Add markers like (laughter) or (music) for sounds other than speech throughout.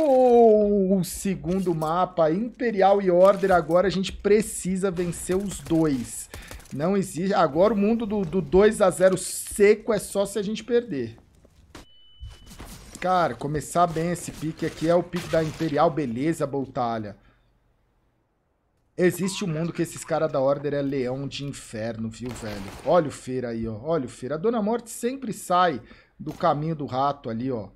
o segundo mapa, Imperial e Order, agora a gente precisa vencer os dois. Não existe. Agora o mundo do, do 2 a 0 seco é só se a gente perder. Cara, começar bem esse pique aqui é o pique da Imperial, beleza, Boltalha. Existe um mundo que esses caras da Order é leão de inferno, viu, velho? Olha o Feira aí, ó. Olha o Feira. A Dona Morte sempre sai do caminho do rato ali, ó.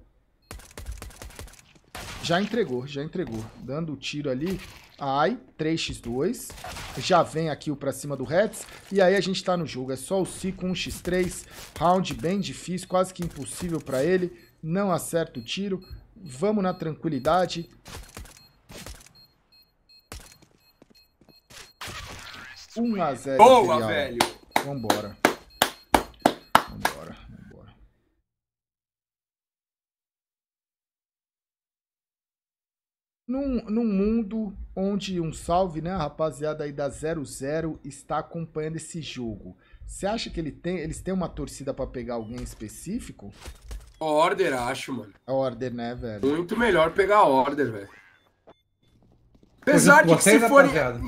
Já entregou, já entregou. Dando o tiro ali. Ai, 3x2. Já vem aqui o pra cima do Reds. E aí a gente tá no jogo. É só o Cico, 1x3. Round bem difícil, quase que impossível pra ele. Não acerta o tiro. Vamos na tranquilidade. Um a 0 Boa, imperial. velho! Vambora. Num, num mundo onde um salve, né, a rapaziada aí da 00 está acompanhando esse jogo. Você acha que ele tem, eles têm uma torcida para pegar alguém específico? Order, acho, mano. É order, né, velho? Muito melhor pegar order, velho. Apesar é, de que se for,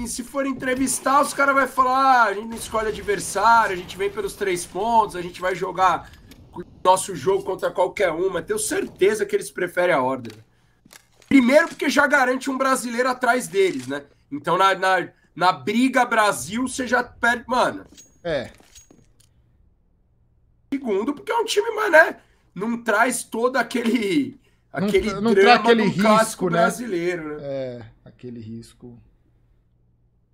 se for entrevistar, os caras vão falar, ah, a gente não escolhe adversário, a gente vem pelos três pontos, a gente vai jogar nosso jogo contra qualquer uma. Tenho certeza que eles preferem a order Primeiro, porque já garante um brasileiro atrás deles, né? Então, na, na, na briga Brasil, você já perde. Mano. É. Segundo, porque é um time, mano, né? Não traz todo aquele. Aquele não, não drama aquele risco, né? brasileiro, né? É, aquele risco.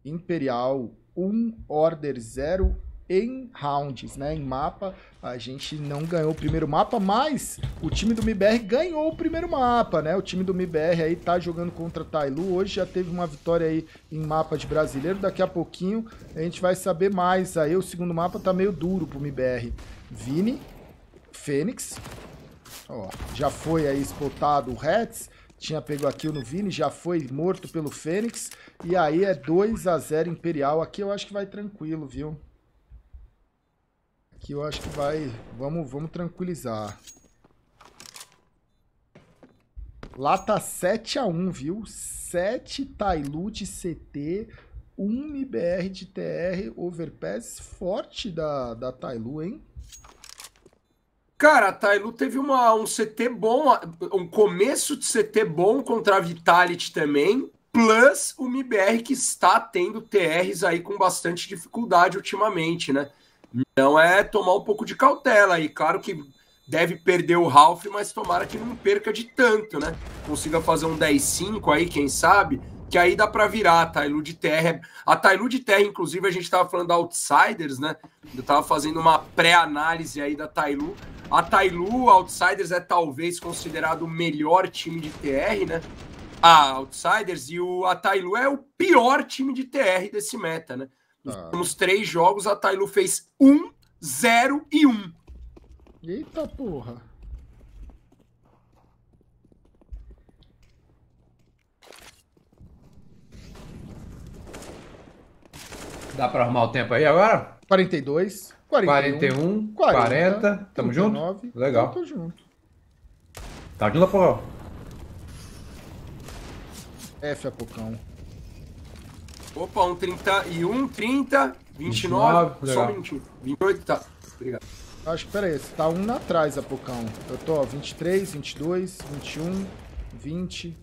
Imperial 1, um, Order zero em rounds, né? Em mapa, a gente não ganhou o primeiro mapa, mas o time do MBR ganhou o primeiro mapa, né? O time do MBR aí tá jogando contra Tailu. Hoje já teve uma vitória aí em mapa de brasileiro. Daqui a pouquinho a gente vai saber mais aí. O segundo mapa tá meio duro pro MBR. Vini, Fênix. Ó, já foi aí spotado o Reds tinha pego a kill no Vini, já foi morto pelo Fênix. E aí é 2 a 0 Imperial. Aqui eu acho que vai tranquilo, viu? Que eu acho que vai... Vamos, vamos tranquilizar. Lá tá 7x1, viu? 7 Tailute CT, 1 MBR de TR, overpass forte da, da Tailu, hein? Cara, a Tailu teve uma, um CT bom, um começo de CT bom contra a Vitality também, plus o MBR que está tendo TRs aí com bastante dificuldade ultimamente, né? Não é tomar um pouco de cautela e claro que deve perder o Ralph, mas tomara que não perca de tanto, né? Consiga fazer um 10-5 aí, quem sabe, que aí dá para virar a Tailu de Terra. É- a Tailu de Terra, inclusive, a gente estava falando da Outsiders, né? Eu estava fazendo uma pré-análise aí da Tailu. A Tailu, Outsiders, é talvez considerado o melhor time de TR, né? A ah, Outsiders e o Tailu é o pior time de TR desse meta, né? Ah. Nos três jogos, a Tailu fez 1, 0 e 1. Eita porra. Dá para arrumar o tempo aí agora? 42, 41, 41 40, 40 tamo 39, junto? Legal. Tamo junto. Tá junto, porra. F, Apocão. Opa, um 31, 30, 29. 29 só um minutinho. 28, tá. Obrigado. Acho que, peraí, você tá um atrás, Apocão. Eu tô, ó, 23, 22, 21, 20.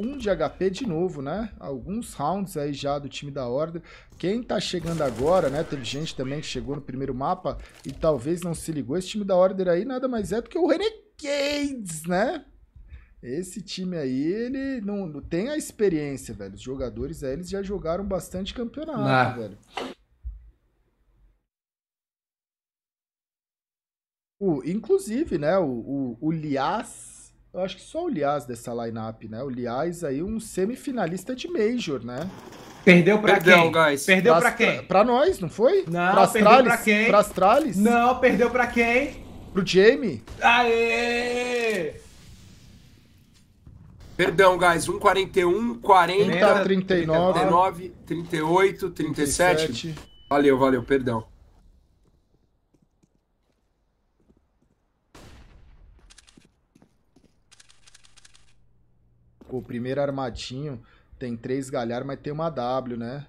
Um de HP de novo, né? Alguns rounds aí já do time da Ordem. Quem tá chegando agora, né? Teve gente também que chegou no primeiro mapa e talvez não se ligou. Esse time da Order aí nada mais é do que o Renegades, né? Esse time aí, ele não, tem a experiência, velho. Os jogadores aí, é, eles já jogaram bastante campeonato, ah. velho. O, inclusive, né, o, o, o Lias, eu acho que só o Lias dessa lineup, né? O Lias aí um semifinalista de Major, né? Perdeu pra perdeu, quem? Guys. Perdeu pra, pra quem? Pra, nós, não foi? Não, pra perdeu pra quem? Pra Astralis? Não, perdeu pra quem? Pro Jamie. Aê! Perdão, guys, 1,41, 40, 30, 39, 39 38, 37. 37. Valeu, valeu, perdão. O primeiro armadinho tem três galhar, mas tem uma W, né?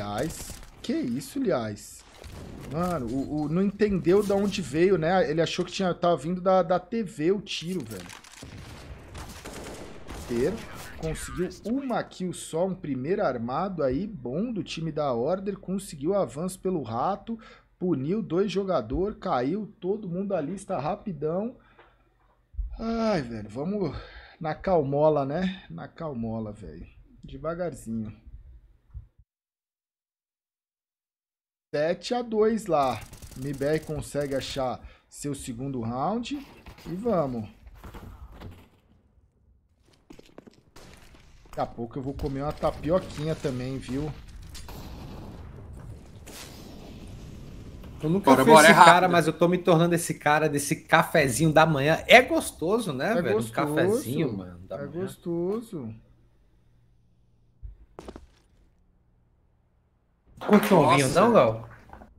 Aliás, que isso, aliás? Mano, o, o, não entendeu de onde veio, né? Ele achou que tinha, tava vindo da, da TV o tiro, velho. Ter conseguiu uma kill só, um primeiro armado aí, bom do time da Order, conseguiu avanço pelo rato, puniu dois jogadores caiu todo mundo ali, está rapidão. Ai, velho, vamos na calmola, né? Na calmola, velho. Devagarzinho. 7 a 2 lá. MBR consegue achar seu segundo round. E vamos. Daqui a pouco eu vou comer uma tapioquinha também, viu? Eu nunca bora, fui bora, esse é cara, mas eu tô me tornando esse cara desse cafezinho da manhã. É gostoso, né, é velho? Gostoso, um cafezinho, mano. é manhã. gostoso. Quanto um não, Gal?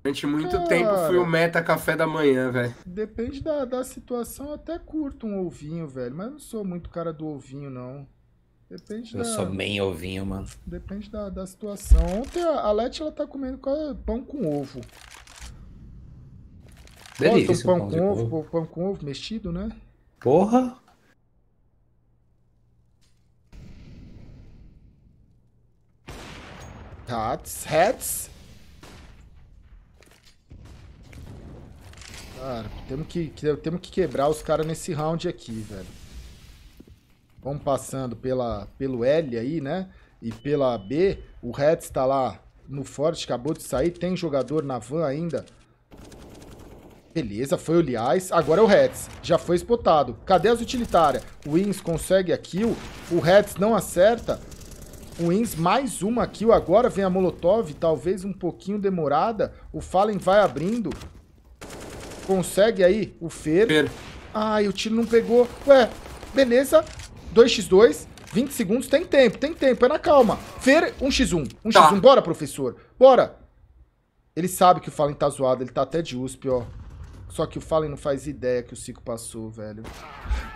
Durante muito Cara, tempo fui o meta café da manhã, velho. Depende da, da situação, eu até curto um ovinho, velho. Mas não sou muito cara do ovinho, não. Depende eu da... sou bem ovinho, mano. Depende da, da situação. Ontem a Leti, ela tá comendo é? pão com ovo. Delícia, pão, pão com ovo, ovo, pão com ovo mexido, né? Porra! Hats. Hats. Cara, temos que, temos que quebrar os caras nesse round aqui, velho. Vamos passando pela, pelo L aí, né? E pela B. O Hats está lá no forte, acabou de sair. Tem jogador na van ainda. Beleza, foi o Liais. Agora é o Hats. Já foi spotado. Cadê as utilitárias? O Wins consegue a kill. O Hats não acerta. O Wins mais uma kill agora, vem a Molotov, talvez um pouquinho demorada. O Fallen vai abrindo. Consegue aí o Fer. Fer. Ai, o tiro não pegou. Ué, beleza. 2x2, 20 segundos, tem tempo, tem tempo, é na calma. Fer, 1x1, 1x1, tá. bora, professor, bora. Ele sabe que o Fallen tá zoado, ele tá até de USP, ó. Só que o Fallen não faz ideia que o Cico passou, velho.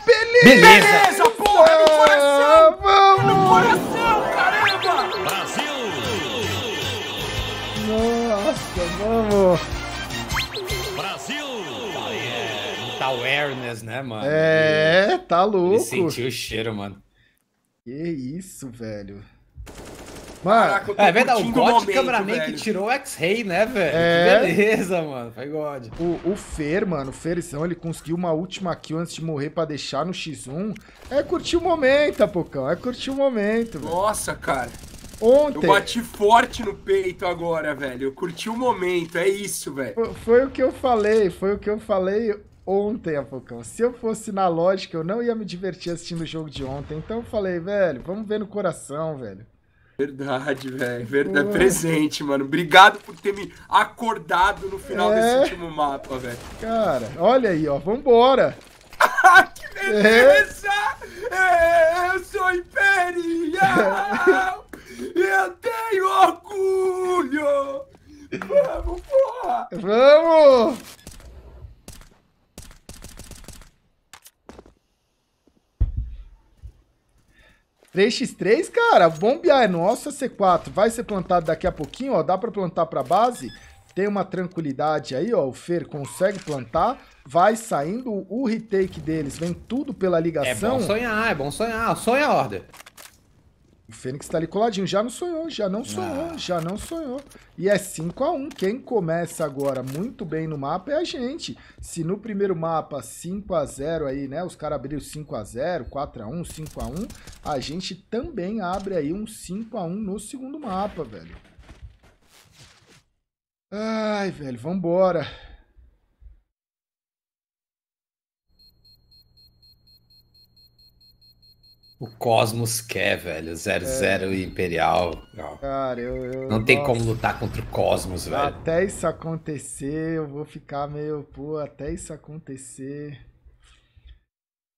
Beleza! Beleza, porra, no é coração! Ah, vamos! No é coração, cara! Copa Brasil. Nossa, vamos. Brasil. Tá awareness, né, mano? É, tá louco. Ele sentiu o cheiro, mano. Que isso, velho. Mano, Caraca, é verdade, o God cameraman que tirou o X-Ray, né, velho? É... beleza, mano. Foi God. O, o Fer, mano, o Ferzão, ele conseguiu uma última kill antes de morrer pra deixar no X1. É curtir o momento, Apocão. É curtir o momento, velho. Nossa, cara. Ontem. Eu bati forte no peito agora, velho. Eu curti o momento, é isso, velho. Foi, foi o que eu falei, foi o que eu falei ontem, Apocão. Se eu fosse na lógica, eu não ia me divertir assistindo o jogo de ontem. Então eu falei, velho, vamos ver no coração, velho. Verdade, velho. Verdade. Ué. Presente, mano. Obrigado por ter me acordado no final é. desse último mapa, velho. Cara, olha aí, ó. Vambora. (laughs) que beleza! É. é. Eu sou imperial! (laughs) Eu tenho orgulho! Vamos, porra! Vamos! 3x3, cara, bombear é nossa, C4 vai ser plantado daqui a pouquinho, ó, dá pra plantar pra base, tem uma tranquilidade aí, ó, o Fer consegue plantar, vai saindo o retake deles, vem tudo pela ligação. É bom sonhar, é bom sonhar, sonha a ordem. O Fênix tá ali coladinho. Já não sonhou, já não sonhou, ah. já não sonhou. E é 5 x 1 Quem começa agora muito bem no mapa é a gente. Se no primeiro mapa 5 x 0 aí, né? Os caras abriram 5 x 0 4 x 1 5 x 1 A gente também abre aí um 5 x 1 no segundo mapa, velho. Ai, velho, vambora. O Cosmos quer, velho. 00 é. e Imperial. Não. Cara, eu. eu não tem nossa. como lutar contra o Cosmos, velho. Até isso acontecer, eu vou ficar meio. Pô, até isso acontecer.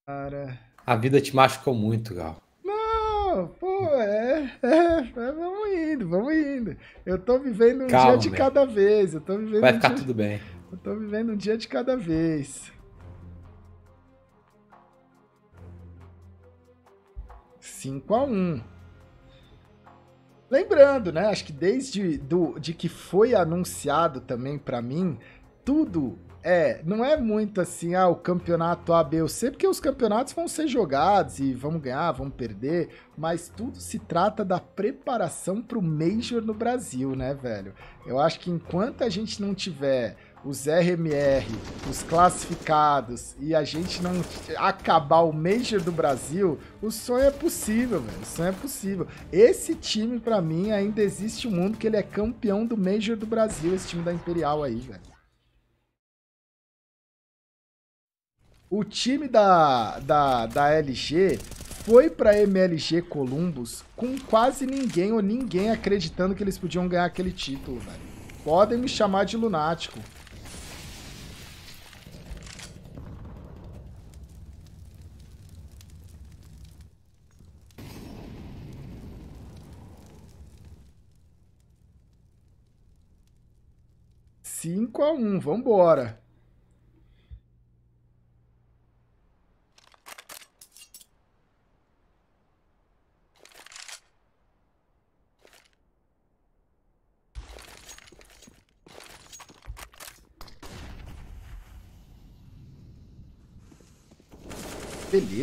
Cara. A vida te machucou muito, Gal. Não, pô, é. é, é vamos indo, vamos indo. Eu tô vivendo um Calma, dia de meu. cada vez. Eu tô vivendo Vai um ficar dia... tudo bem. Eu tô vivendo um dia de cada vez. 5 a 1 Lembrando, né? Acho que desde do, de que foi anunciado também para mim, tudo é, não é muito assim, ah, o campeonato A, B ou C, porque os campeonatos vão ser jogados e vamos ganhar, vamos perder, mas tudo se trata da preparação para o Major no Brasil, né, velho? Eu acho que enquanto a gente não tiver os RMR, os classificados e a gente não acabar o Major do Brasil, o sonho é possível, velho. O sonho é possível. Esse time, para mim, ainda existe um mundo que ele é campeão do Major do Brasil, esse time da Imperial aí, velho. O time da, da, da LG foi para MLG Columbus com quase ninguém ou ninguém acreditando que eles podiam ganhar aquele título, velho. Podem me chamar de lunático. Cinco a um, vambora.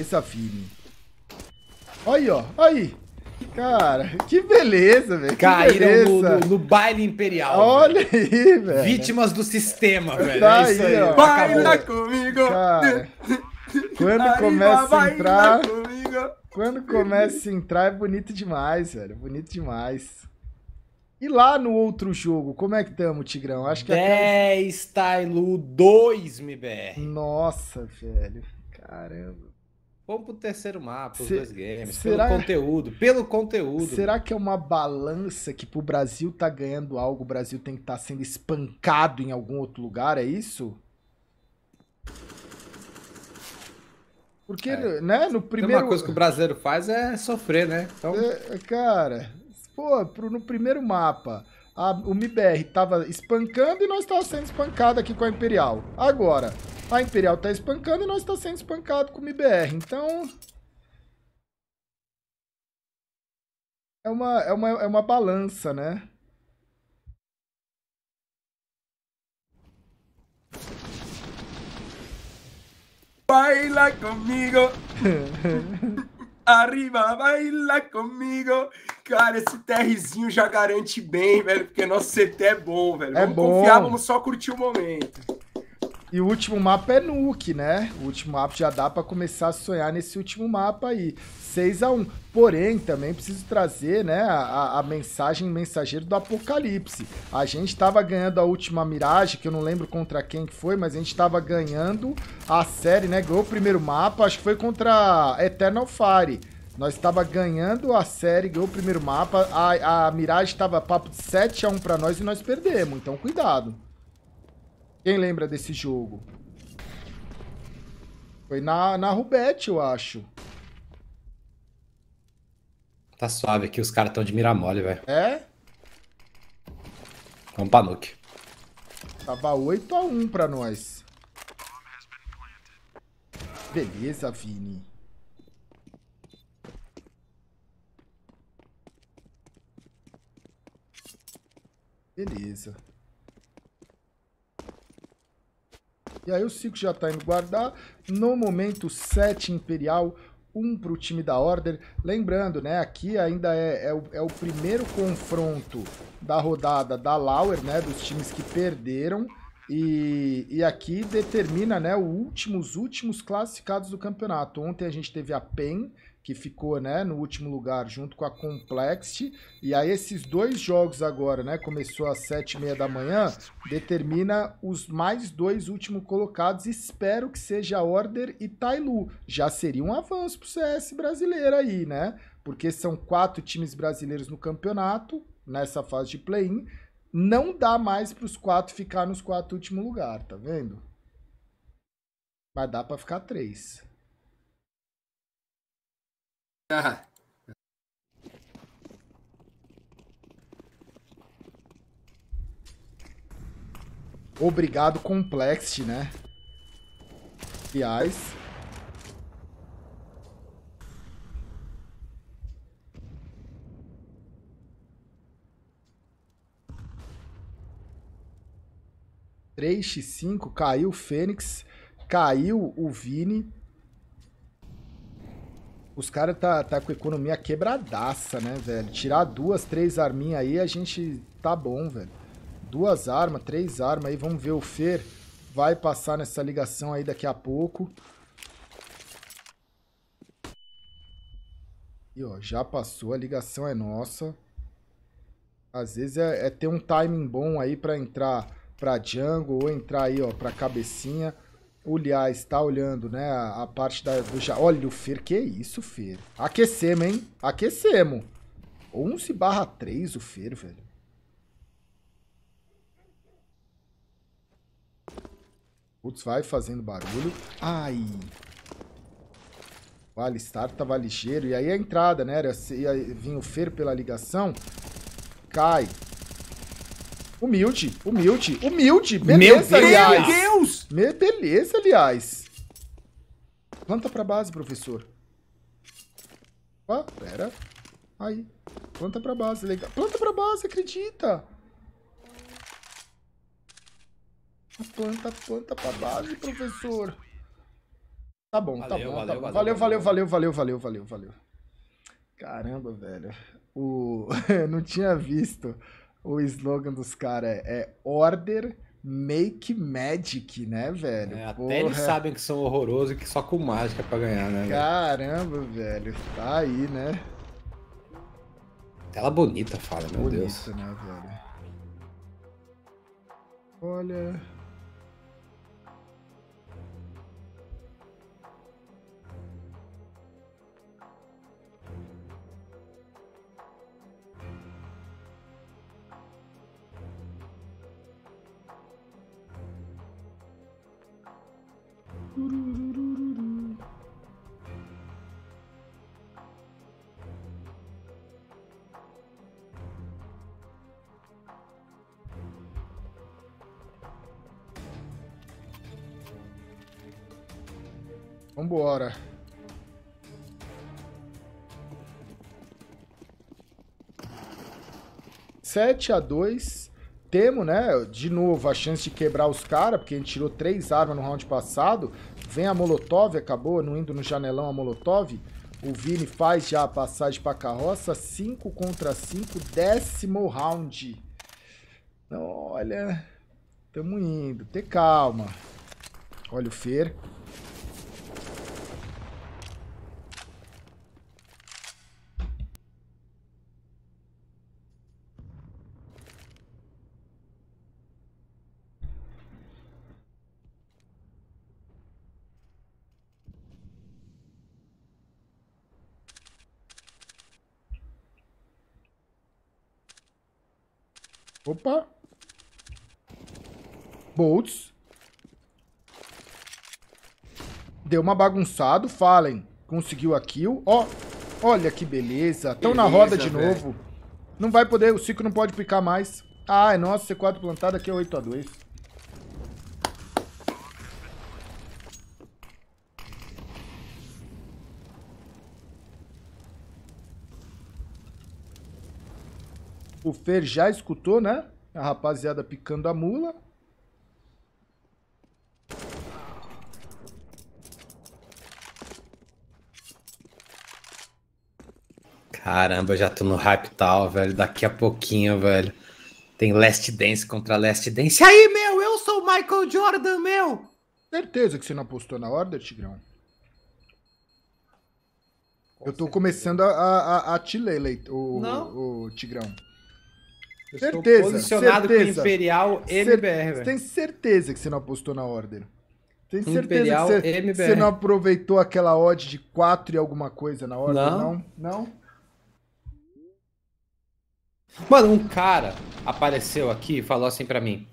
Cabeça Olha Aí, ó. Aí. Cara, que beleza, velho. Caíram no, no, no, baile imperial. Olha véio. aí, velho. Vítimas do sistema, tá velho. Tá é isso aí, aí. ó. Baila Acabou. comigo. Cara, quando Arriba, começa a entrar... Comigo. Quando começa a entrar é bonito demais, velho. Bonito demais. E lá no outro jogo, como é que tamo, Tigrão? Acho que 10 até... Tailu 2, MBR. Nossa, velho. Caramba. Vamos pro terceiro mapa, os Se, dois games, será, pelo conteúdo, pelo conteúdo. Será mano. que é uma balança que pro Brasil tá ganhando algo, o Brasil tem que estar tá sendo espancado em algum outro lugar, é isso? Porque, é. né, no primeiro... uma coisa que o brasileiro faz é sofrer, né? Então... É, é cara, pô, pro, no primeiro mapa, a, o MIBR tava espancando e nós tava sendo espancado aqui com a Imperial. Agora, a Imperial tá espancando e nós está sendo espancado com o MBR. Então. É uma, é uma, é uma balança, né? Baila comigo! (laughs) Arriba, baila comigo! Cara, esse TRzinho já garante bem, velho, porque nosso CT é bom, velho. É vamos bom. confiar, vamos só curtir o momento. E o último mapa é Nuke, né? O último mapa já dá para começar a sonhar nesse último mapa aí. 6 a 1 Porém, também preciso trazer né, a, a mensagem mensageiro do Apocalipse. A gente estava ganhando a última miragem, que eu não lembro contra quem que foi, mas a gente estava ganhando a série, né? Ganhou o primeiro mapa, acho que foi contra Eternal Fire. Nós estava ganhando a série, ganhou o primeiro mapa, a, a miragem estava papo de 7 a 1 para nós e nós perdemos, então cuidado. Quem lembra desse jogo? Foi na, na Rubete, eu acho. Tá suave aqui, os caras estão de miramole, velho. É? Vamos pra nuke. Tava 8x1 pra nós. Beleza, Vini. Beleza. E aí o 5 já está indo guardar. No momento, 7 Imperial, 1 um para o time da Order. Lembrando, né, aqui ainda é, é, o, é o primeiro confronto da rodada da Lauer, né, dos times que perderam. E, e, aqui determina né, último, os últimos classificados do campeonato. Ontem a gente teve a PEN, que ficou né, no último lugar junto com a Complexity. E aí esses dois jogos agora, né? Começou às sete e meia da manhã, determina os mais dois últimos colocados. Espero que seja Order e Tailu. Já seria um avanço pro CS brasileiro aí, né? Porque são quatro times brasileiros no campeonato, nessa fase de play-in. Não dá mais para os quatro ficar nos quatro últimos lugares, tá vendo? Mas dá para ficar três. (laughs) Obrigado, Complexity, né? Aliás. Três, x cinco, caiu o Fênix, caiu o Vini. Os caras tá, tá com economia quebradaça, né, velho? Tirar duas, três arminhas aí, a gente tá bom, velho. Duas armas, três armas aí, vamos ver o Fer. Vai passar nessa ligação aí daqui a pouco. E ó, já passou, a ligação é nossa. Às vezes é, é ter um timing bom aí pra entrar pra jungle ou entrar aí, ó, pra cabecinha olhar, está olhando, né, a, a parte da... Do, já, olha o Fer, que isso, Fer. Aquecemos, hein? Aquecemos. 11 barra 3 o Fer, velho. Putz, vai fazendo barulho. Ai. O Alistar tava tá, ligeiro. E aí a entrada, né? Era, ia, vir o Fer pela ligação. Cai. Humilde, humilde, humilde. Beleza, Meu aliás. Deus! Meu Deus! Beleza, aliás. Planta pra base, professor. Ó, ah, pera. Aí. Planta pra base, legal. Planta pra base, acredita. Planta, planta pra base, professor. Tá bom, tá valeu, tá bom. Valeu, tá bom. Valeu, valeu, valeu, valeu, valeu, valeu, valeu. Caramba, velho. O... (laughs) não tinha visto o slogan dos caras é, é Order Make Magic, né, velho? É, até eles sabem que são horrorosos e que só com mágica é pra ganhar, né? Caramba, velho? velho. Tá aí, né? Tela bonita, fala, meu Bonito, Deus. Bonito, né, velho? Olha. 7 a 2 Temo, né? De novo, a chance de quebrar os caras, porque a gente tirou três armas no round passado. Vem a Molotov, acabou não indo no janelão a Molotov. O Vini faz já a passagem para carroça. 5 contra 5, décimo round. Então, olha, tamo indo. Ter calma. Olha o Fer. Opa. Bolts. Deu uma bagunçada. Fallen conseguiu a kill. Ó, oh, olha que beleza. Estão na roda de véio. novo. Não vai poder, o ciclo não pode picar mais. Ah, é nosso, C4 plantado aqui é 8x2. Fer já escutou, né? A rapaziada picando a mula. Caramba, eu já tô no hype tal, velho. Daqui a pouquinho, velho. Tem Last Dance contra Last Dance. Aí, meu, eu sou o Michael Jordan, meu! Certeza que você não apostou na ordem, Tigrão. Com eu tô certeza. começando a, a, a te ler, o, o, o Tigrão. Eu certeza. Posicionado certeza. com Imperial MBR, Você Tem certeza que você não apostou na order? Tem certeza Imperial que você, MBR. você não aproveitou aquela odd de 4 e alguma coisa na order? não? Não? não? Mano, um cara apareceu aqui e falou assim para mim.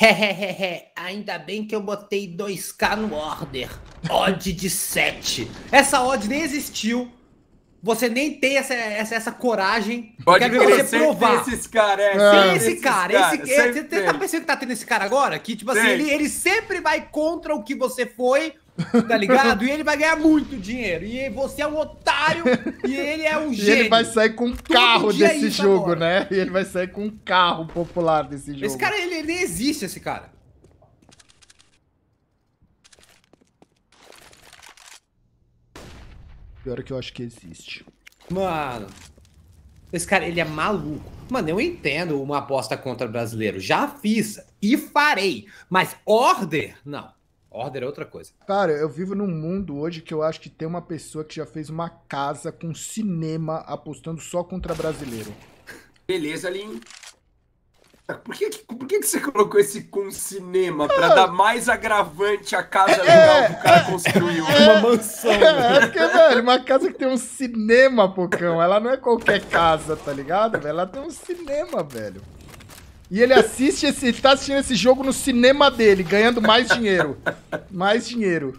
Hehehehe, ainda bem que eu botei 2k no order. Odd de 7. Essa odd nem existiu. Você nem tem essa, essa, essa coragem. Pode ver você provar. Esses caras, é, é. tem esse cara. Esse, cara, esse, você tá pensando que tá tendo esse cara agora? Que, tipo assim, ele, ele sempre vai contra o que você foi tá ligado? E ele vai ganhar muito dinheiro. E você é um otário (laughs) e ele é um gênio. E ele vai sair com um carro é desse jogo, agora. né? E ele vai sair com um carro popular desse jogo. Esse cara, ele nem existe, esse cara. Pior é que eu acho que existe. Mano, esse cara, ele é maluco. Mano, eu entendo uma aposta contra brasileiro. Já fiz e farei. Mas order, não. Order é outra coisa. Cara, eu vivo num mundo hoje que eu acho que tem uma pessoa que já fez uma casa com cinema apostando só contra brasileiro. Beleza, Lin. Tá, por que, por que, você colocou esse com cinema pra ah. dar mais agravante à casa legal é, que o é, cara é, construiu? uma mansão. Né? É, porque, velho, uma casa que tem um cinema, Pocão, ela não é qualquer casa, tá ligado? Velho? Ela tem um cinema, velho. E ele assiste esse. Ele tá assistindo esse jogo no cinema dele, ganhando mais dinheiro. Mais dinheiro.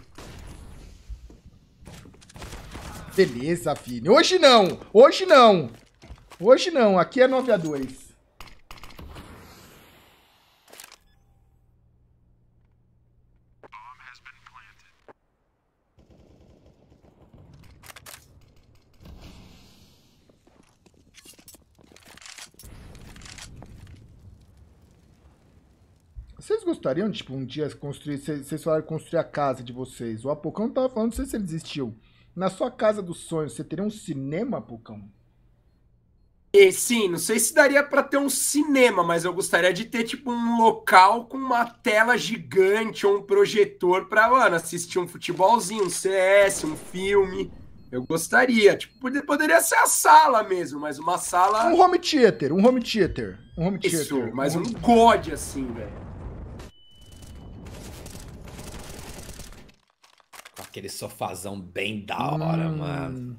Beleza, filho. Hoje não! Hoje não! Hoje não, aqui é 9 a 2 Vocês gostariam de, tipo, um dia construir. Vocês falaram construir a casa de vocês. O Apocão tava falando, não sei se ele desistiu. Na sua casa dos sonhos, você teria um cinema, Apocão? E, sim, não sei se daria para ter um cinema, mas eu gostaria de ter tipo um local com uma tela gigante ou um projetor para mano assistir um futebolzinho, um CS, um filme. Eu gostaria, tipo, poderia ser a sala mesmo, mas uma sala um home theater, um home theater, um home Isso, theater. Isso, mas um, um god assim, velho. aquele sofazão bem da hora, hum. mano.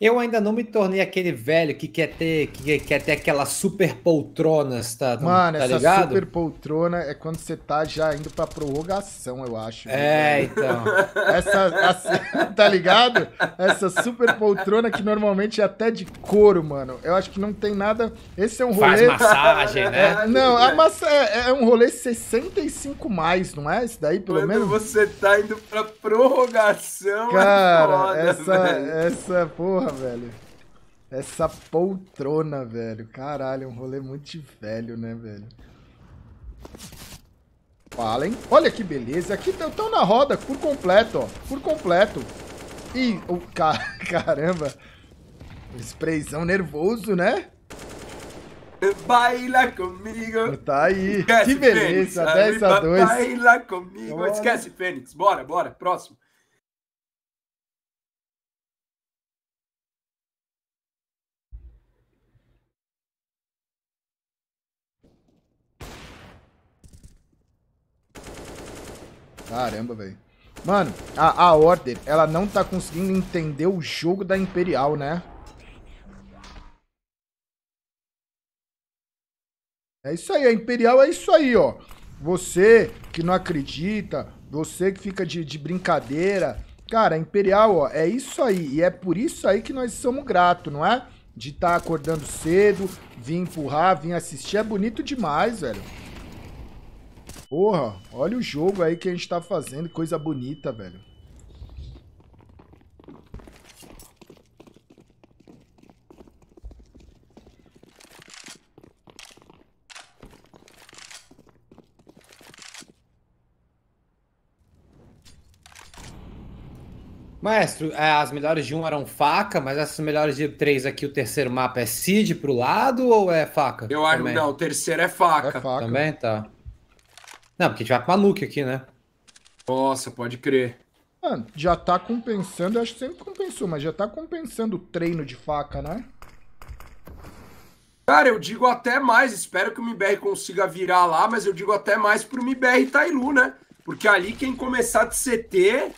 Eu ainda não me tornei aquele velho que quer ter, que quer ter aquelas super poltronas, tá? tá mano, tá essa super poltrona é quando você tá já indo pra prorrogação, eu acho. É, então. (laughs) Essa, (laughs) tá ligado? Essa super poltrona que normalmente é até de couro, mano. Eu acho que não tem nada. Esse é um rolê. Faz massagem, né? (laughs) não, a massa é, é, um rolê 65 mais, não é? Esse daí, pelo quando menos. Você tá indo pra prorrogação. É Cara, é foda, essa, velho. essa porra Porra, velho. Essa poltrona, velho. Caralho, é um rolê muito velho, né, velho? Fala, hein? Olha que beleza. Aqui estão na roda por completo, ó. Por completo. Ih, o oh, ca (laughs) caramba. Um sprayzão nervoso, né? Baila comigo. Tá aí. Esquece que beleza. Fênix, 10 a 2. Baila comigo. Bora. Esquece, Fênix. Bora, bora. Próximo. Caramba, velho. Mano, a, a Order, ela não tá conseguindo entender o jogo da Imperial, né? É isso aí, a Imperial é isso aí, ó. Você que não acredita, você que fica de, de brincadeira. Cara, a Imperial, ó, é isso aí. E é por isso aí que nós somos gratos, não é? De estar tá acordando cedo, vir empurrar, vir assistir. É bonito demais, velho. Porra, olha o jogo aí que a gente tá fazendo. Coisa bonita, velho. Maestro, é, as melhores de um eram faca, mas essas melhores de três aqui, o terceiro mapa é Cid pro lado ou é faca? Eu acho que não, o terceiro é faca. É faca. Também tá. Não, porque a gente vai a Nuke aqui, né? Nossa, pode crer. Mano, já tá compensando, acho que sempre compensou, mas já tá compensando o treino de faca, né? Cara, eu digo até mais, espero que o MBR consiga virar lá, mas eu digo até mais pro MBR Tailu, né? Porque ali quem começar de CT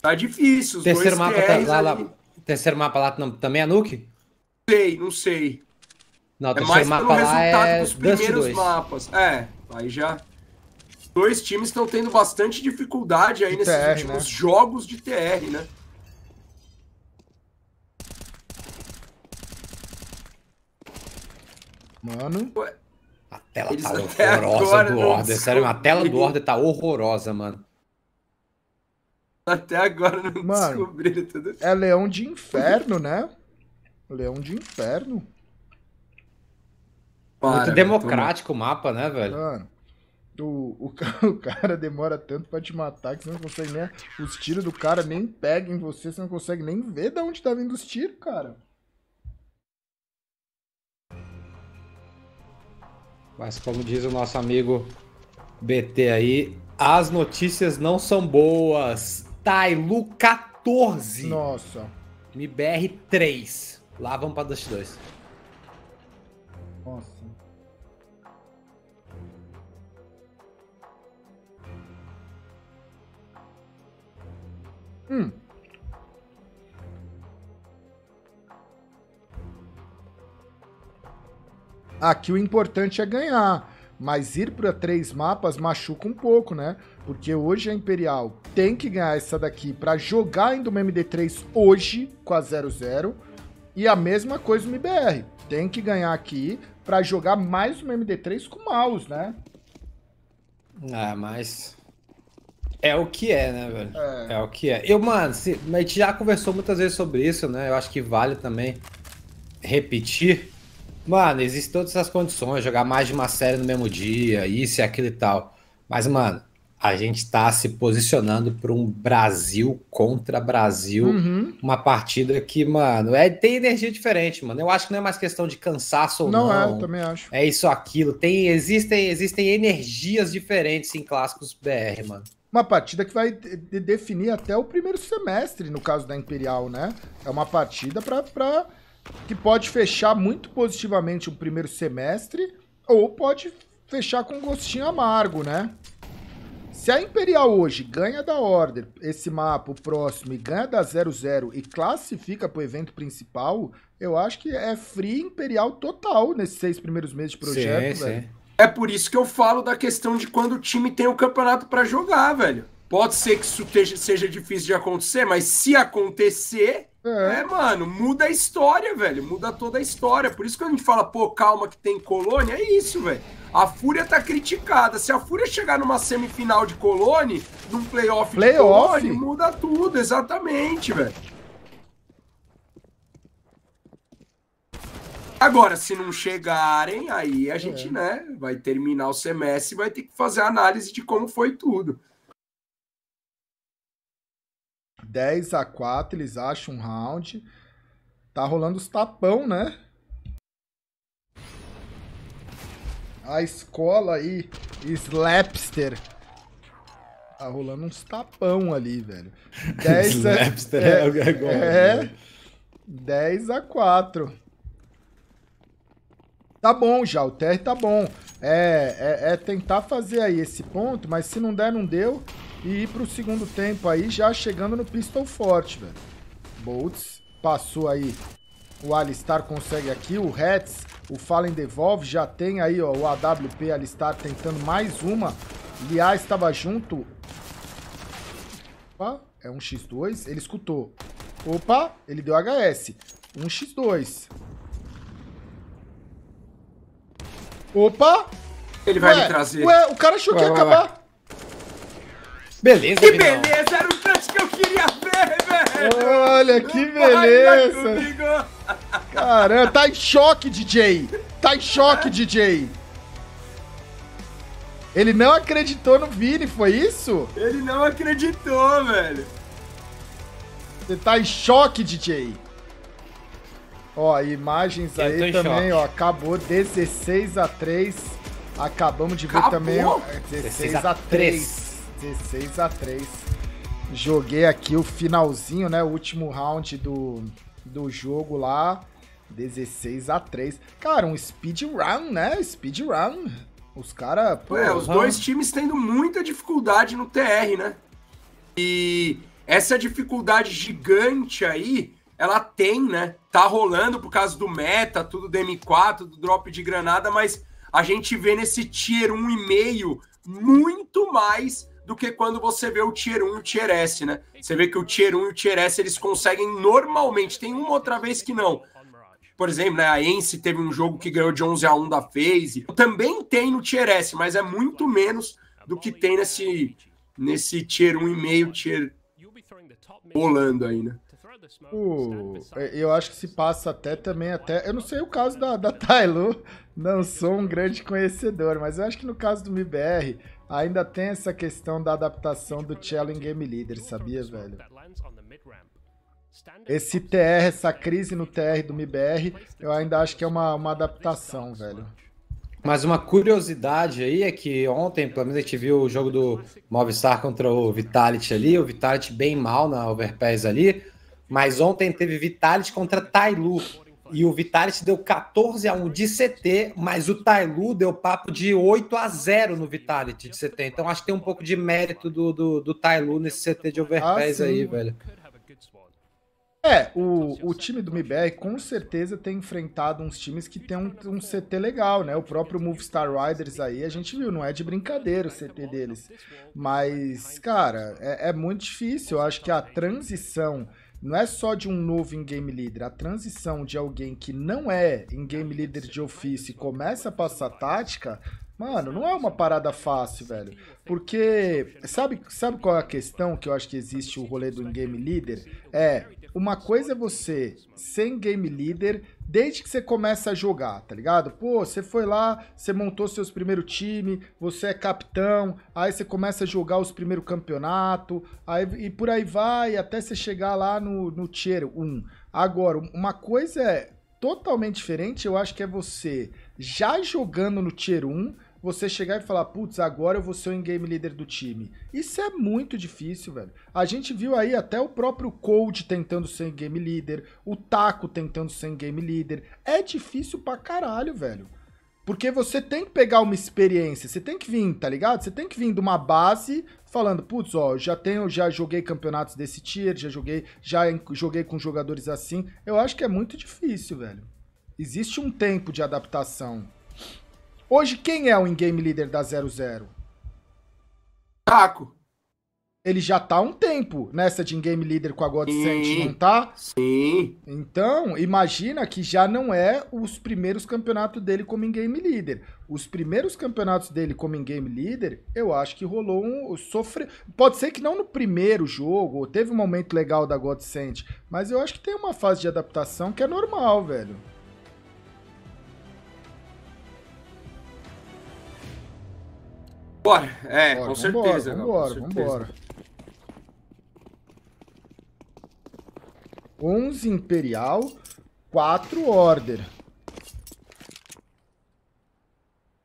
tá difícil. Os terceiro mapa tá lá, lá, terceiro mapa lá também é Nuke? Não sei, não sei. Não, é mais mapa pelo lá resultado é dos primeiros mapas. É. Aí já. Dois times estão tendo bastante dificuldade aí de nesses TR, últimos né? jogos de TR, né? Mano. Ué. A tela Eles tá horrorosa do Order. Sério, a tela do Order tá horrorosa, mano. Até agora não descobriram tudo. É Leão de Inferno, né? Leão de Inferno. Para, Muito democrático o mapa, né, velho? Mano, o, o, (laughs) o, cara demora tanto pra te matar que você não consegue nem. Os tiros do cara nem pegam em você, você não consegue nem ver de onde tá vindo os tiros, cara. Mas como diz o nosso amigo BT aí, as notícias não são boas. Tailu 14. Nossa. MBR 3. Lá vamos pra Dust 2. Nossa. Hum. Aqui o importante é ganhar, mas ir para três mapas machuca um pouco, né? Porque hoje a Imperial tem que ganhar essa daqui para jogar ainda uma MD3 hoje com a 0-0. e a mesma coisa no IBR. Tem que ganhar aqui para jogar mais uma MD3 com o mouse, né? É, mas é o que é, né, velho? É, é o que é. Eu, mano, se, a gente já conversou muitas vezes sobre isso, né? Eu acho que vale também repetir. Mano, existem todas essas condições, jogar mais de uma série no mesmo dia, isso e aquilo e tal. Mas, mano, a gente tá se posicionando para um Brasil contra Brasil, uhum. uma partida que, mano, é tem energia diferente, mano. Eu acho que não é mais questão de cansaço ou não. É, não é, eu também acho. É isso aquilo, tem existem existem energias diferentes em clássicos BR, mano. Uma partida que vai de definir até o primeiro semestre, no caso da Imperial, né? É uma partida pra, pra, que pode fechar muito positivamente o primeiro semestre ou pode fechar com um gostinho amargo, né? Se a Imperial hoje ganha da Order esse mapa, o próximo, e ganha da 00 e classifica pro evento principal, eu acho que é free Imperial total nesses seis primeiros meses de projeto, velho. É por isso que eu falo da questão de quando o time tem o um campeonato para jogar, velho. Pode ser que isso seja difícil de acontecer, mas se acontecer, é. é. mano, muda a história, velho. Muda toda a história. Por isso que a gente fala, pô, calma que tem colônia, é isso, velho. A Fúria tá criticada. Se a Fúria chegar numa semifinal de colônia, num playoff playoff, de colônia, muda tudo, exatamente, velho. Agora, se não chegarem, aí a é. gente, é. né, vai terminar o semestre e vai ter que fazer a análise de como foi tudo. 10 a 4 eles acham um round. Tá rolando os tapão, né? A escola aí, Slapster. Tá rolando uns tapão ali, velho. 10 (laughs) Slapster a... é, é, é, é 10 né? a 4 tá bom já, o TR tá bom. É, é, é, tentar fazer aí esse ponto, mas se não der, não deu. E ir pro segundo tempo aí, já chegando no pistol forte, velho. Boltz passou aí. O Alistar consegue aqui. O Hats, o Fallen devolve. Já tem aí, ó, o AWP Alistar tentando mais uma. Liá estava junto. Opa, é um x 2 Ele escutou. Opa, ele deu HS. Um x 2 Opa! Ele vai ué, me trazer. Ué, o cara achou que ia acabar. Beleza, Que beleza! Era o touch que eu queria ver, velho! Olha, que beleza! Caramba, tá em choque, DJ! Tá em choque, DJ! Ele não acreditou no Vini, foi isso? Ele não acreditou, velho! Você tá em choque, DJ! Ó, imagens aí também, ó. Acabou 16 a 3. Acabamos de acabou? ver também. Ó, 16, 16 a 3. 16 a 3. Joguei aqui o finalzinho, né? O último round do, do jogo lá. 16 a 3. Cara, um speedrun, né? Speedrun. Os caras. É, os dois times tendo muita dificuldade no TR, né? E essa dificuldade gigante aí ela tem, né? Tá rolando por causa do meta, tudo do M4, do drop de granada, mas a gente vê nesse tier 1,5 muito mais do que quando você vê o Tier 1 e o Tier S, né? Você vê que o Tier 1 e o Tier S eles conseguem normalmente, tem uma outra vez que não. Por exemplo, né, a Ence teve um jogo que ganhou de 11 a 1 da FaZe. Também tem no Tier S, mas é muito menos do que tem nesse, nesse Tier 1,5, Tier rolando aí, né? O, é, eu acho que se passa até também até. Eu não sei o caso da, da (laughs) Tailu, não sou um grande conhecedor, mas eu acho que no caso do MBR ainda tem essa questão da adaptação do cello em Game Leader, sabia, velho? Esse TR, essa crise no TR do MBR, eu ainda acho que é uma, uma adaptação, velho. Mas uma curiosidade aí é que ontem, pelo menos a gente viu o jogo do Movistar contra o Vitality ali, o Vitality bem mal na Overpass ali. Mas ontem teve Vitality contra Tailu. E o Vitality deu 14 a 1 de CT, mas o Tailu deu papo de 8 a 0 no Vitality de CT. Então acho que tem um pouco de mérito do, do, do Tailu nesse CT de overpass ah, aí, velho. É, o, o time do MBR com certeza tem enfrentado uns times que tem um, um CT legal, né? O próprio Movistar Riders aí, a gente viu, não é de brincadeira o CT deles. Mas, cara, é, é muito difícil. Eu acho que a transição não é só de um novo in-game leader. A transição de alguém que não é in-game leader de ofício e começa a passar tática, mano, não é uma parada fácil, velho. Porque sabe, sabe qual é a questão que eu acho que existe o rolê do in-game leader? É, uma coisa é você sem game leader, desde que você começa a jogar, tá ligado? Pô, você foi lá, você montou seus primeiro time, você é capitão, aí você começa a jogar os primeiros campeonato, aí, e por aí vai, até você chegar lá no, no tier 1. Agora, uma coisa é totalmente diferente, eu acho que é você já jogando no tier 1, você chegar e falar, putz, agora eu vou ser o in-game líder do time. Isso é muito difícil, velho. A gente viu aí até o próprio Cold tentando ser in-game líder, o Taco tentando ser in-game líder. É difícil pra caralho, velho. Porque você tem que pegar uma experiência, você tem que vir, tá ligado? Você tem que vir de uma base falando, putz, ó, já tenho, já joguei campeonatos desse tier, já joguei, já joguei com jogadores assim. Eu acho que é muito difícil, velho. Existe um tempo de adaptação. Hoje, quem é o in-game líder da 00? Caco. Ele já tá há um tempo nessa de in-game líder com a God não tá? Sim. Então, imagina que já não é os primeiros campeonatos dele como in-game líder. Os primeiros campeonatos dele como in-game líder, eu acho que rolou um sofre. Pode ser que não no primeiro jogo, teve um momento legal da God mas eu acho que tem uma fase de adaptação que é normal, velho. Bora, é, Bora, com, certeza, vambora, Gal, com Vambora, vambora. 11 Imperial, 4 Order.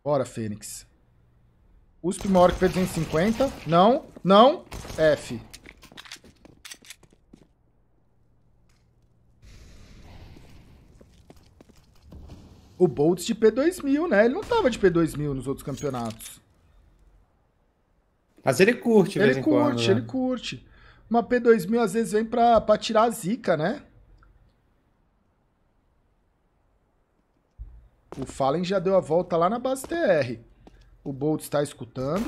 Bora, Fênix. USP maior que P250. Não, não. F. O Boltz de P2000, né? Ele não tava de P2000 nos outros campeonatos. Mas ele curte, Ele curte, quando, né? ele curte. Uma P2000 às vezes vem pra, pra tirar a zica, né? O Fallen já deu a volta lá na base TR. O Bolt está escutando.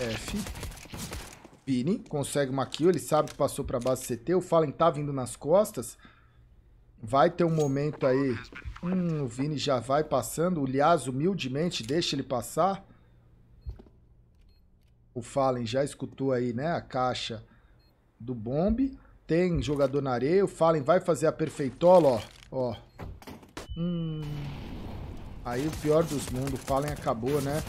F. Vini consegue uma kill, ele sabe que passou para base CT. O Fallen tá vindo nas costas. Vai ter um momento aí. Hum, o Vini já vai passando. O Lias humildemente deixa ele passar o Fallen já escutou aí, né, a caixa do bombe. Tem jogador na areia, o Fallen vai fazer a perfeitola, ó, ó. Hum. Aí o pior dos mundos, o Fallen acabou, né,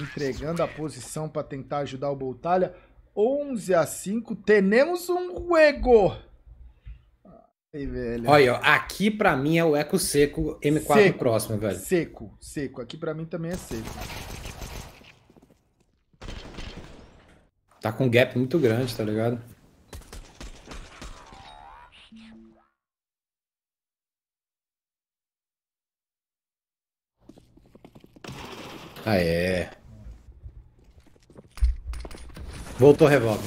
entregando a posição para tentar ajudar o Boltalha. 11 a 5, temos um juego. aí velho. Olha, aqui para mim é o Eco Seco M4 seco, próximo, velho. Seco, seco. Aqui para mim também é seco. Tá com um gap muito grande, tá ligado? Ah, é. Voltou o revólver.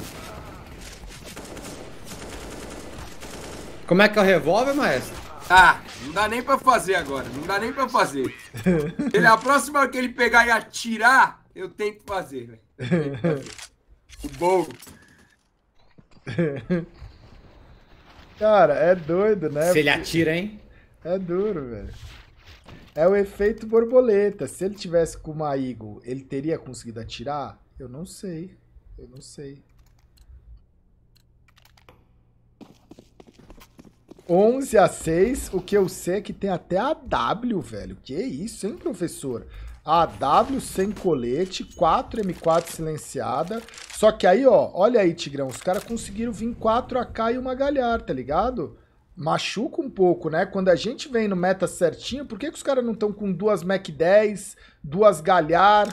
Como é que é o revólver, maestro? Ah, não dá nem pra fazer agora. Não dá nem pra fazer. (laughs) Ele, a próxima que ele pegar e atirar, eu tenho que fazer, velho. O gol. (laughs) Cara, é doido, né? Se ele atira, hein? É duro, velho. É o efeito borboleta. Se ele tivesse com uma Eagle, ele teria conseguido atirar? Eu não sei. Eu não sei. 11 a 6, o que eu sei é que tem até a W, velho. Que isso, hein, professor? AW sem colete, 4M4 silenciada. Só que aí, ó, olha aí, Tigrão, os caras conseguiram vir 4 AK e uma galhar, tá ligado? Machuca um pouco, né? Quando a gente vem no meta certinho, por que, que os caras não estão com duas Mac 10, duas galhar?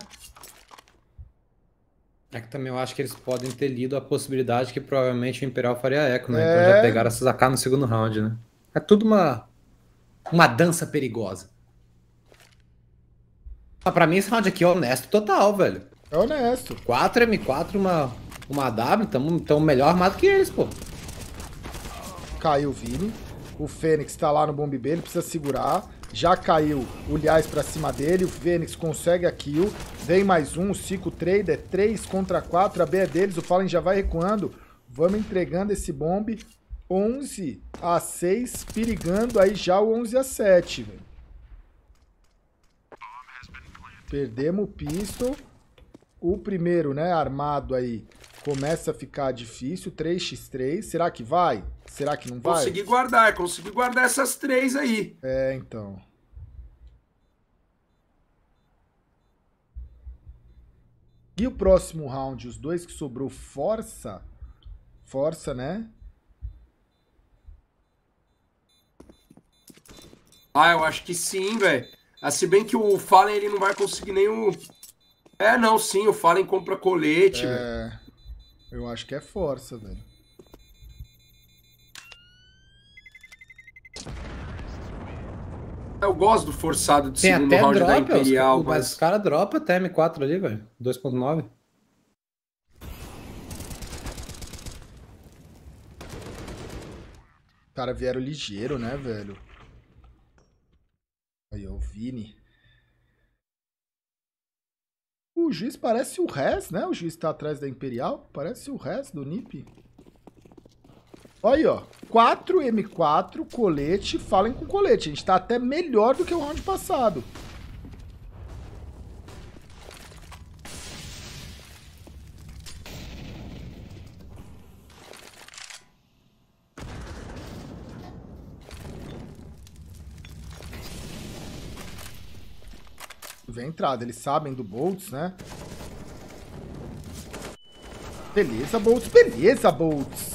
É que também eu acho que eles podem ter lido a possibilidade que provavelmente o Imperial faria eco, né? Então é... Então já pegaram essas AK no segundo round, né? É tudo uma, uma dança perigosa pra mim esse round aqui é honesto total, velho. É honesto. 4 M4, uma, uma W, tamo, tamo melhor armado que eles, pô. Caiu o Vini. O Fênix tá lá no bomb B, ele precisa segurar. Já caiu o Liás pra cima dele. O Fênix consegue a kill. Vem mais um, o Cico Trader. 3 é contra 4. A B é deles, o Fallen já vai recuando. Vamos entregando esse bomb. 11 a 6, perigando aí já o 11 a 7, velho. Perdemos o pistol. O primeiro, né, armado aí, começa a ficar difícil. 3x3. Será que vai? Será que não vai? Consegui guardar, consegui guardar essas três aí. É, então. E o próximo round, os dois que sobrou, força. Força, né? Ah, eu acho que sim, velho se bem que o Fallen ele não vai conseguir nenhum. É, não, sim, o Fallen compra colete, é... velho. Eu acho que é força, velho. Eu gosto do forçado de Tem segundo round drop, da Imperial, os, mas... mas... Os caras dropam até M4 ali, velho. 2.9. Cara, vieram ligeiro, né, velho? Aí, o Vini. O juiz parece o Rez, né? O juiz tá atrás da Imperial. Parece o Rez do NIP. Olha aí, ó. 4M4, colete, falem com colete. A gente tá até melhor do que o round passado. a entrada. Eles sabem do Boltz, né? Beleza, Boltz. Beleza, Boltz.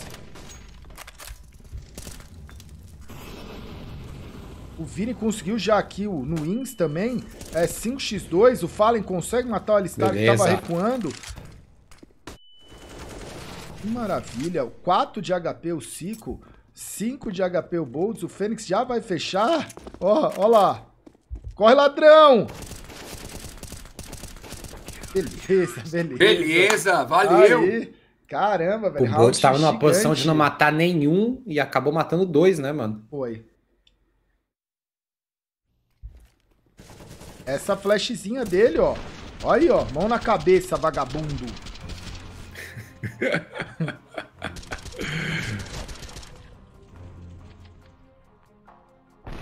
O Vini conseguiu já aqui no Ins também. É 5x2. O Fallen consegue matar o Alistar Beleza. que tava recuando. Que maravilha. 4 de HP o Cico. 5 de HP o Boltz. O Fênix já vai fechar. Ó, ó lá. Corre, ladrão! Beleza, beleza. Beleza, valeu. Aí, caramba, velho. O Bolt estava numa posição de não matar nenhum e acabou matando dois, né, mano? Foi. Essa flashzinha dele, ó. Olha aí, ó. Mão na cabeça, vagabundo. (laughs)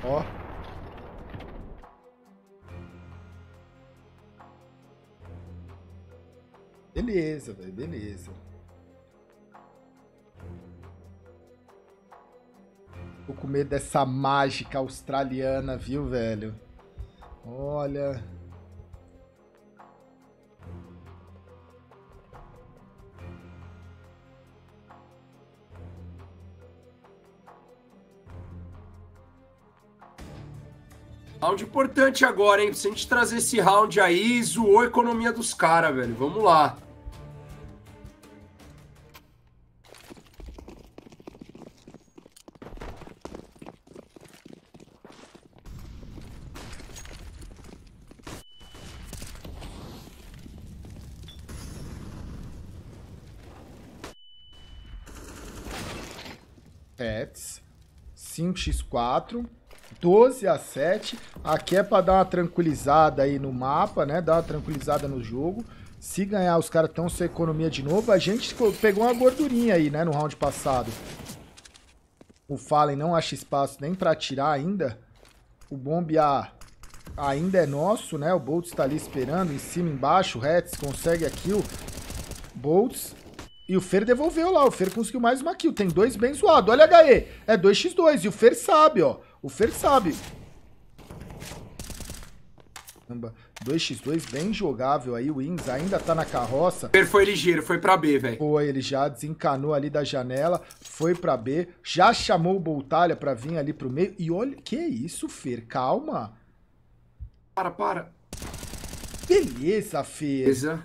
ó. Beleza, velho, beleza. Tô com medo dessa mágica australiana, viu, velho? Olha. Round importante agora, hein? Se a gente trazer esse round aí, zoou a economia dos caras, velho. Vamos lá. 5x4. 12 a 7. Aqui é para dar uma tranquilizada aí no mapa, né? Dar uma tranquilizada no jogo. Se ganhar, os caras estão sem economia de novo. A gente pegou uma gordurinha aí, né? No round passado. O Fallen não acha espaço nem para tirar ainda. O Bomb A ainda é nosso, né? O Boltz está ali esperando, em cima, embaixo. O Hetz consegue a kill. Boltz e o Fer devolveu lá, o Fer conseguiu mais uma kill. Tem dois bem zoados. Olha a HE, é 2x2 e o Fer sabe, ó. O Fer sabe. 2x2 bem jogável aí, o Wins ainda tá na carroça. Fer foi ligeiro, foi pra B, velho. Foi, ele já desencanou ali da janela, foi pra B, já chamou o Boltalha pra vir ali pro meio. E olha, que isso, Fer, calma. Para, para. Beleza, Fer. Beleza.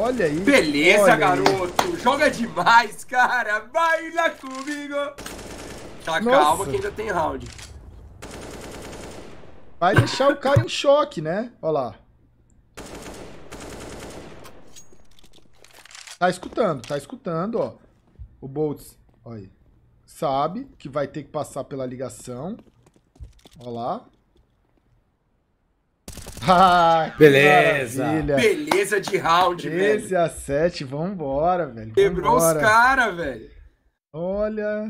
Olha aí. Beleza, olha garoto. Aí. Joga demais, cara. Vai lá, comigo. Tá Nossa. calma que ainda tem round. Vai deixar o cara em choque, né? Olha lá. Tá escutando, tá escutando, ó. O Boltz, olha aí. Sabe que vai ter que passar pela ligação. Olha lá. Beleza. Maravilha. Beleza de round, 13 velho. 13 é a 7, vambora, velho. Quebrou os caras, velho. Olha.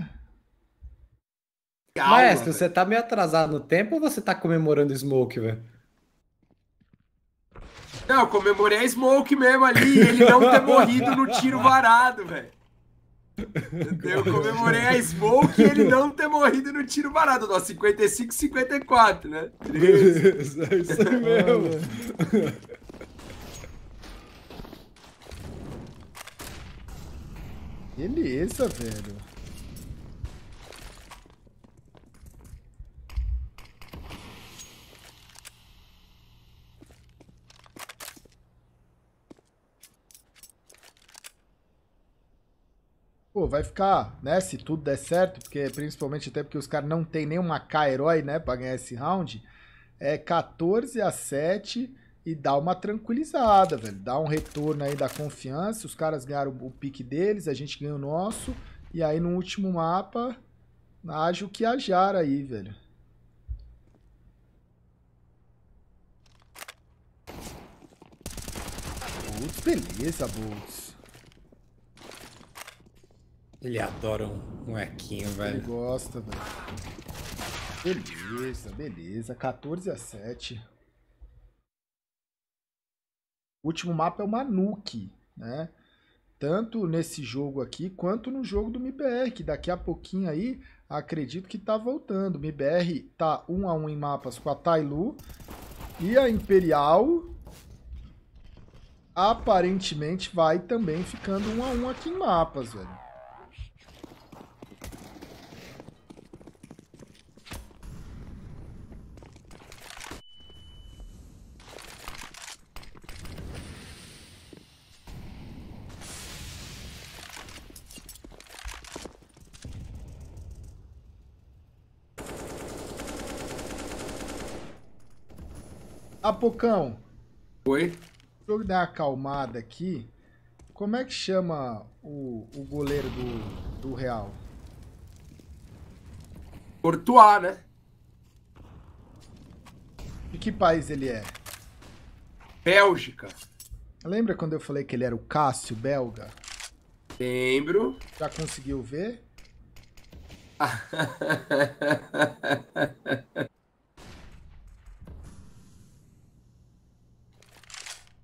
Calma, Maestro, você tá meio atrasado no tempo ou você tá comemorando Smoke, velho? Não, eu comemorei a Smoke mesmo ali, ele não ter (laughs) morrido no tiro varado, velho. Eu comemorei a Smoke e ele não ter morrido no tiro barato, ó, 55 54, né? Isso, é isso aí (laughs) mesmo. Beleza, velho. Pô, vai ficar, né? Se tudo der certo, porque principalmente até porque os caras não tem nenhuma K herói, né, pra ganhar esse round. É 14 a 7 e dá uma tranquilizada, velho. Dá um retorno aí da confiança. Os caras ganharam o pique deles, a gente ganhou o nosso. E aí no último mapa, age o que ajar aí, velho. Putz, beleza, Boltz. Ele adora um, um velho. Ele gosta, velho. Beleza, beleza. 14 a 7. O último mapa é o Manuki, né? Tanto nesse jogo aqui, quanto no jogo do MBR, que daqui a pouquinho aí, acredito que tá voltando. O MBR tá 1 um a 1 em mapas com a Tailu e a Imperial aparentemente vai também ficando 1 um a 1 aqui em mapas, velho. Apocão. Ah, Oi? Deixa eu dar uma acalmada aqui, como é que chama o, o goleiro do, do Real? Courtois, né? De que país ele é? Bélgica. Lembra quando eu falei que ele era o Cássio belga? Lembro. Já conseguiu ver? (laughs)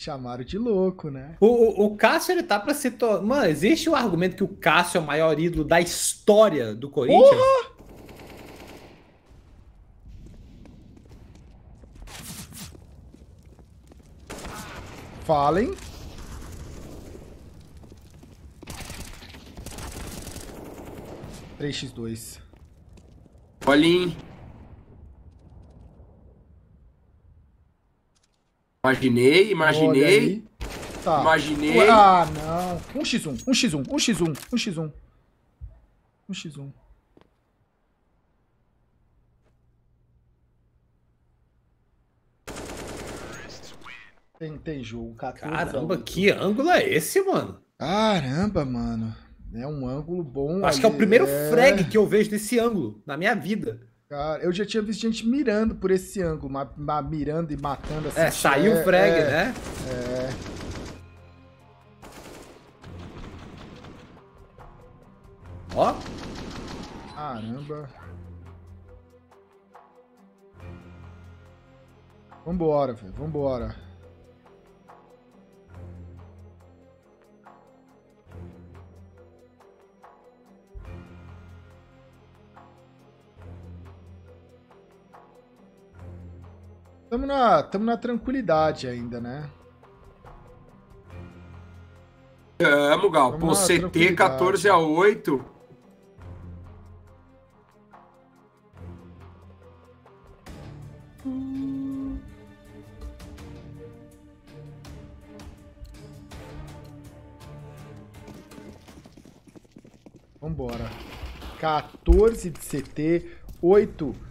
Chamaram de louco, né? O, o, o Cássio, ele tá pra se tornar. Mano, existe o um argumento que o Cássio é o maior ídolo da história do Corinthians? Porra! Falem. Três x dois. Olhem. Imaginei, imaginei. Tá. Imaginei. Ah, não. 1x1, 1x1, 1x1, 1x1. 1x1. Tem, tem jogo, 14. Caramba, que ângulo é esse, mano? Caramba, mano. É um ângulo bom. Acho ali, que é o primeiro é... frag que eu vejo desse ângulo na minha vida. Cara, eu já tinha visto gente mirando por esse ângulo, ma, ma, mirando e matando assim. É, tipo, saiu o é, frag, é, né? É. Ó. Caramba. Vambora, velho. Vambora. Tamo na, tamo na tranquilidade ainda, né? É, tamo, Gal. Pô, CT 14 a 8. Vambora. 14 de CT, 8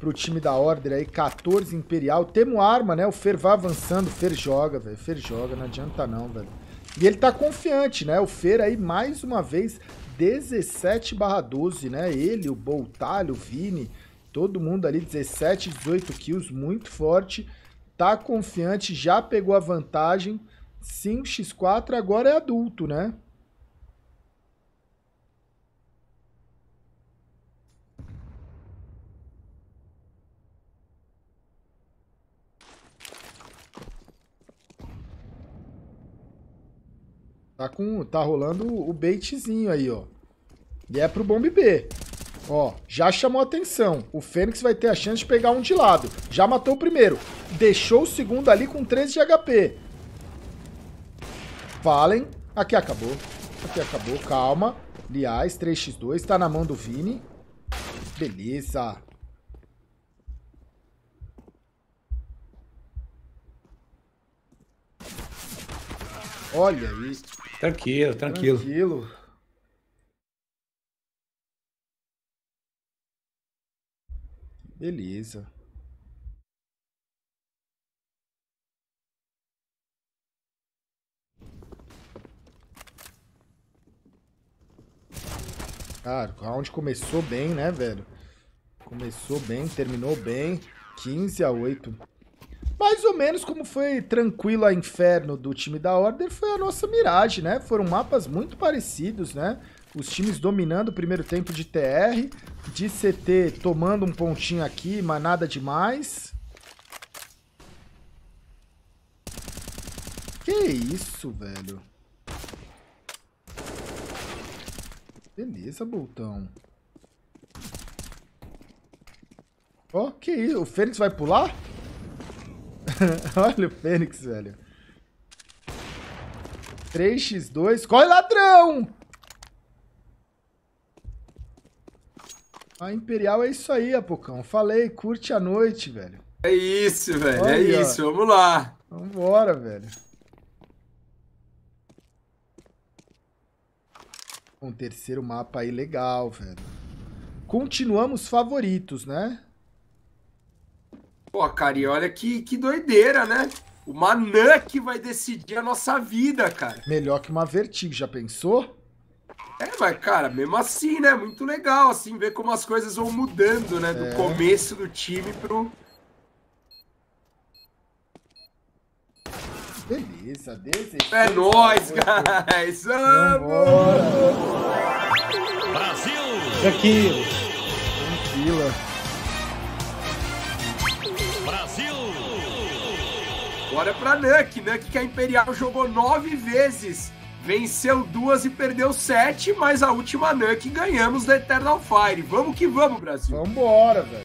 pro time da Order aí, 14 Imperial. Temos arma, né? O Fer vai avançando, o Fer joga, velho. Fer joga, não adianta não, velho. E ele tá confiante, né? O Fer aí, mais uma vez, 17 barra 12, né? Ele, o Boltalho, o Vini, todo mundo ali, 17, 18 kills, muito forte. Tá confiante, já pegou a vantagem. 5x4 agora é adulto, né? Tá, com, tá rolando o baitzinho aí, ó. E é pro bomb B. Ó, já chamou atenção. O Fênix vai ter a chance de pegar um de lado. Já matou o primeiro. Deixou o segundo ali com 13 de HP. Valen. Aqui acabou. Aqui acabou. Calma. Aliás, 3x2. Tá na mão do Vini. Beleza. Olha isso. Tranquilo, tranquilo. Tranquilo. Beleza. Cara, o round começou bem, né, velho? Começou bem, terminou bem. 15 a 8. Mais ou menos como foi tranquilo a inferno do time da Order, foi a nossa miragem, né? Foram mapas muito parecidos, né? Os times dominando o primeiro tempo de TR, de CT tomando um pontinho aqui, mas nada demais. Que isso, velho. Beleza, Boltão. Ó, oh, que isso. O Fênix vai pular? (laughs) Olha o Fênix, velho. 3x2. Corre, ladrão! A Imperial é isso aí, Apocão. Falei, curte a noite, velho. É isso, velho. É Olha, é isso. Ó. Vamos lá. Vambora, velho. Um terceiro mapa aí legal, velho. Continuamos favoritos, né? Pô, e olha que, que doideira, né? Uma anã que vai decidir a nossa vida, cara. Melhor que uma Vertigo, já pensou? É, mas, cara, mesmo assim, né? Muito legal, assim, ver como as coisas vão mudando, né? Do é. começo do time pro. Beleza, desce É nóis, guys! Vamos! Brasil! Tranquilo! tranquilo Bora é pra Nuke. Nuke que a Imperial jogou nove vezes. Venceu duas e perdeu sete, mas a última Nuke ganhamos da Eternal Fire. Vamos que vamos, Brasil. Vambora, velho.